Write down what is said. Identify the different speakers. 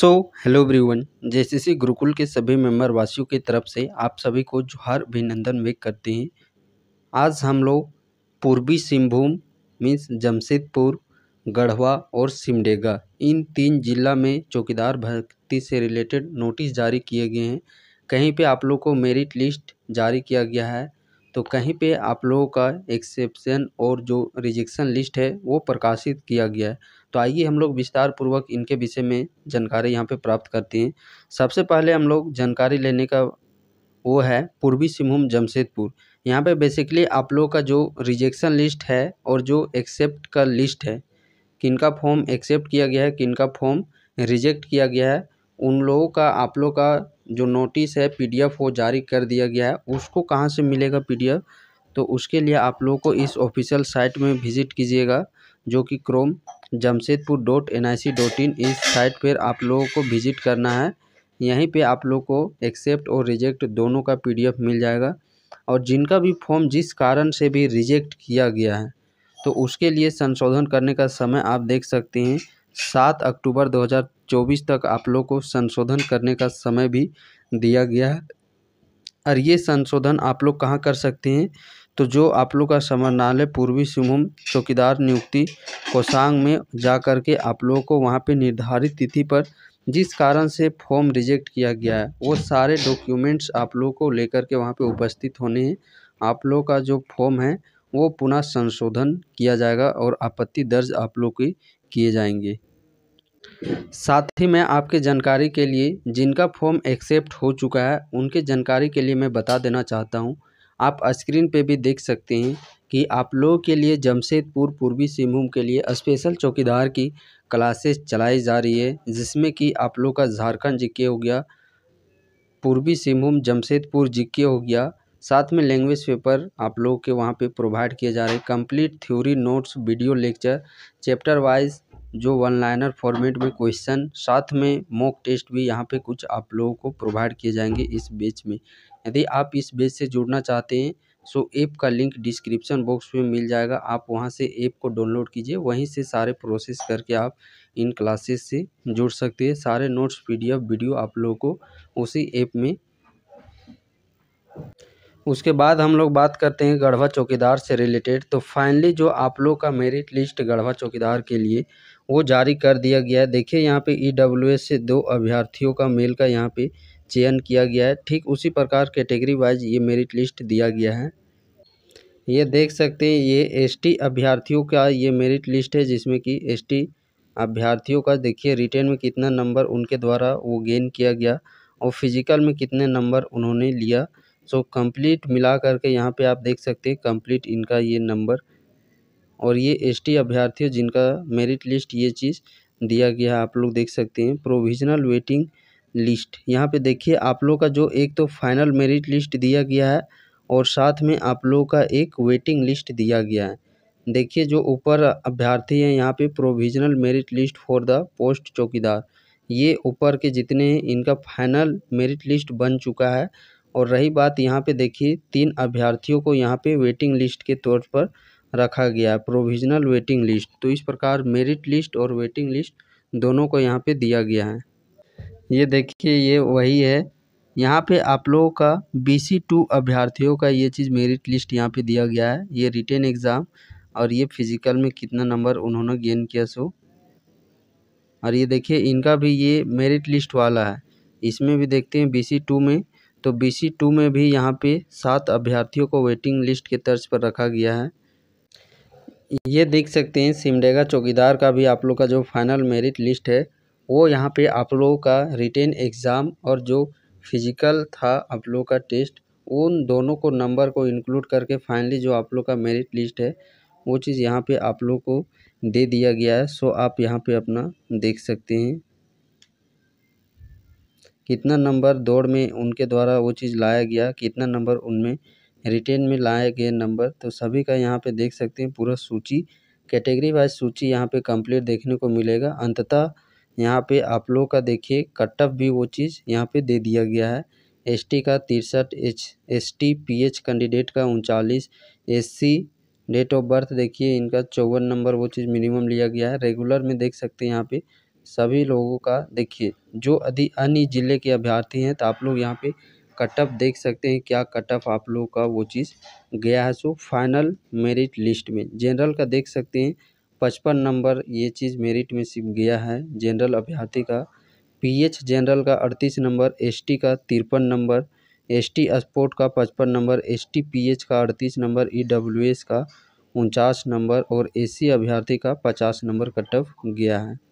Speaker 1: सो hello everyone JCC Gurukul के सभी member वासियों की तरफ से आप सभी को जोहार अभिनंदन व्यक्त करते हैं आज हम लोग पूर्वी सिंहभूम मीन्स जमशेदपुर गढ़वा और सिमडेगा इन तीन जिला में चौकीदार भर्ती से रिलेटेड नोटिस जारी किए गए हैं कहीं पे आप लोग को मेरिट लिस्ट जारी किया गया है तो कहीं पे आप लोगों का एक्सेप्शन और जो रिजेक्शन लिस्ट है वो प्रकाशित किया गया है तो आइए हम लोग विस्तार पूर्वक इनके विषय में जानकारी यहाँ पे प्राप्त करते हैं सबसे पहले हम लोग जानकारी लेने का वो है पूर्वी सिंहभूम जमशेदपुर यहाँ पे बेसिकली आप लोगों का जो रिजेक्शन लिस्ट है और जो एक्सेप्ट का लिस्ट है किनका फॉर्म एक्सेप्ट किया गया है किनका फॉर्म रिजेक्ट किया गया है उन लोगों का आप लोग का जो नोटिस है पीडीएफ वो जारी कर दिया गया है उसको कहाँ से मिलेगा पीडीएफ तो उसके लिए आप लोगों को इस ऑफिशियल साइट में विज़िट कीजिएगा जो कि chrome Jamshedpur dot N I C dot in इस साइट पर आप लोगों को विजिट करना है यहीं पे आप लोग को एक्सेप्ट और रिजेक्ट दोनों का पीडीएफ मिल जाएगा और जिनका भी फॉर्म जिस कारण से भी रिजेक्ट किया गया है तो उसके लिए संशोधन करने का समय आप देख सकते हैं सात अक्टूबर चौबीस तक आप लोग को संशोधन करने का समय भी दिया गया है और ये संशोधन आप लोग कहाँ कर सकते हैं तो जो आप लोग का समरणालय पूर्वी सिंहभूम चौकीदार नियुक्ति कोसांग में जा कर के आप लोगों को वहाँ पे निर्धारित तिथि पर जिस कारण से फॉर्म रिजेक्ट किया गया है वो सारे डॉक्यूमेंट्स आप लोगों को लेकर के वहाँ पे उपस्थित होने हैं आप लोगों का जो फॉर्म है वो पुनः संशोधन किया जाएगा और आपत्ति दर्ज आप लोग के किए जाएंगे साथ ही मैं आपके जानकारी के लिए जिनका फॉर्म एक्सेप्ट हो चुका है उनके जानकारी के लिए मैं बता देना चाहता हूँ आप स्क्रीन पे भी देख सकते हैं कि आप लोगों के लिए जमशेदपुर पूर्वी सिंहभूम के लिए स्पेशल चौकीदार की क्लासेस चलाई जा रही है जिसमें कि आप लोग का झारखंड जीके हो गया पूर्वी सिंहभूम जमशेदपुर जीके हो गया साथ में लैंग्वेज पेपर आप लोगों के वहाँ पे प्रोवाइड किए जा रहे हैं complete theory notes video lecture chapter wise जो वन लाइनर फॉर्मेट में क्वेश्चन साथ में मॉक टेस्ट भी यहाँ पे कुछ आप लोगों को प्रोवाइड किए जाएंगे इस बीच में यदि आप इस बेस से जुड़ना चाहते हैं सो ऐप का लिंक डिस्क्रिप्शन बॉक्स में मिल जाएगा आप वहाँ से ऐप को डाउनलोड कीजिए वहीं से सारे प्रोसेस करके आप इन क्लासेस से जुड़ सकते हैं सारे नोट्स पीडीएफ वीडियो आप लोगों को उसी ऐप में उसके बाद हम लोग बात करते हैं गढ़वा चौकीदार से रिलेटेड तो फाइनली जो आप लोग का मेरिट लिस्ट गढ़वा चौकीदार के लिए वो जारी कर दिया गया है देखिए यहाँ पे ई डब्ल्यू एस से दो अभ्यर्थियों का मेल का यहाँ पे चयन किया गया है ठीक उसी प्रकार कैटेगरी वाइज ये मेरिट लिस्ट दिया गया है ये देख सकते हैं ये एसटी अभ्यर्थियों का ये मेरिट लिस्ट है जिसमें कि एसटी अभ्यर्थियों का देखिए रिटेन में कितना नंबर उनके द्वारा वो गेन किया गया और फिजिकल में कितने नंबर उन्होंने लिया सो कंप्लीट मिला करके यहाँ पे आप देख सकते हैं कंप्लीट इनका ये नंबर और ये एसटी अभ्यर्थियों जिनका मेरिट लिस्ट ये चीज़ दिया गया है आप लोग देख सकते हैं प्रोविजनल वेटिंग लिस्ट यहाँ पे देखिए आप लोग का जो एक तो फाइनल मेरिट लिस्ट दिया गया है और साथ में आप लोग का एक वेटिंग लिस्ट दिया गया है देखिए जो ऊपर अभ्यर्थी हैं यहाँ पे provisional merit list for the post चौकीदार ये ऊपर के जितने इनका फाइनल मेरिट लिस्ट बन चुका है और रही बात यहाँ पे देखिए तीन अभ्यर्थियों को यहाँ पे वेटिंग लिस्ट के तौर पर रखा गया है प्रोविजनल वेटिंग लिस्ट तो इस प्रकार मेरिट लिस्ट और वेटिंग लिस्ट दोनों को यहाँ पे दिया गया है ये देखिए ये वही है यहाँ पे आप लोगों का बी सी टू अभ्यर्थियों का ये चीज़ मेरिट लिस्ट यहाँ पे दिया गया है ये रिटेन एग्ज़ाम और ये फिजिकल में कितना नंबर उन्होंने गेन किया सो और ये देखिए इनका भी ये मेरिट लिस्ट वाला है इसमें भी देखते हैं बी सी टू में तो बी सी टू में भी यहाँ पे सात अभ्यर्थियों को वेटिंग लिस्ट के तर्ज पर रखा गया है ये देख सकते हैं सिमडेगा चौकीदार का भी आप लोग का जो फाइनल मेरिट लिस्ट है वो यहाँ पे आप लोगों का रिटेन एग्ज़ाम और जो फिजिकल था आप लोगों का टेस्ट उन दोनों को नंबर को इंक्लूड करके फाइनली जो आप लोग का मेरिट लिस्ट है वो चीज़ यहाँ पे आप लोग को दे दिया गया है सो आप यहाँ पे अपना देख सकते हैं कितना नंबर दौड़ में उनके द्वारा वो चीज़ लाया गया कितना नंबर उनमें रिटेन में लाए गए नंबर तो सभी का यहाँ पे देख सकते हैं पूरा सूची कैटेगरी वाइज सूची यहाँ पे कंप्लीट देखने को मिलेगा अंततः यहाँ पे आप लोग का देखिए कट ऑफ भी वो चीज़ यहाँ पे दे दिया गया है एसटी का तिरसठ H S T P H candidate का उनचालीस एससी डेट ऑफ बर्थ देखिए इनका चौवन नंबर वो चीज़ मिनिमम लिया गया है रेगुलर में देख सकते हैं यहाँ पे सभी लोगों का देखिए जो अधि अन्य ज़िले के अभ्यर्थी हैं तो आप लोग यहाँ पे कट ऑफ देख सकते हैं क्या कट ऑफ आप लोगों का वो चीज़ गया है सो फाइनल मेरिट लिस्ट में जनरल का देख सकते हैं पचपन नंबर ये चीज़ मेरिट में सिर्फ गया है जनरल अभ्यार्थी का पीएच जनरल का अड़तीस नंबर एसटी का तिरपन नंबर एसटी स्पोर्ट का पचपन नंबर एसटी पीएच का अड़तीस नंबर ईडब्ल्यूएस का उनचास नंबर और एसी अभ्यर्थी का पचास नंबर कट ऑफ गया है